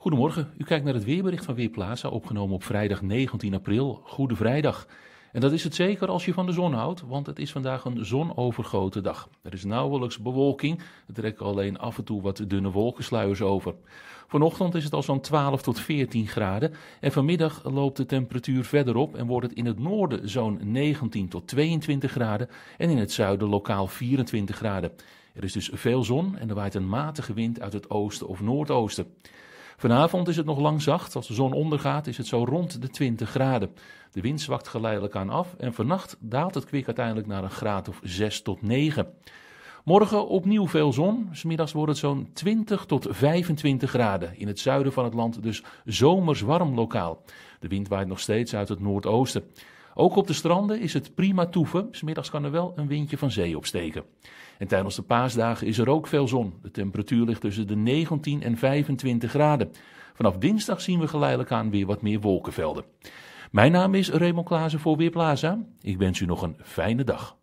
Goedemorgen, u kijkt naar het weerbericht van Weerplaza, opgenomen op vrijdag 19 april, Goede Vrijdag. En dat is het zeker als je van de zon houdt, want het is vandaag een zonovergoten dag. Er is nauwelijks bewolking, er trekken alleen af en toe wat dunne wolkensluiers over. Vanochtend is het al zo'n 12 tot 14 graden en vanmiddag loopt de temperatuur verder op en wordt het in het noorden zo'n 19 tot 22 graden en in het zuiden lokaal 24 graden. Er is dus veel zon en er waait een matige wind uit het oosten of noordoosten. Vanavond is het nog lang zacht. Als de zon ondergaat is het zo rond de 20 graden. De wind zwakt geleidelijk aan af en vannacht daalt het kwik uiteindelijk naar een graad of 6 tot 9. Morgen opnieuw veel zon. Smiddags wordt het zo'n 20 tot 25 graden. In het zuiden van het land dus zomers warm lokaal. De wind waait nog steeds uit het noordoosten. Ook op de stranden is het prima toeven. Smiddags kan er wel een windje van zee opsteken. En tijdens de paasdagen is er ook veel zon. De temperatuur ligt tussen de 19 en 25 graden. Vanaf dinsdag zien we geleidelijk aan weer wat meer wolkenvelden. Mijn naam is Raymond Klaassen voor Weerplaza. Ik wens u nog een fijne dag.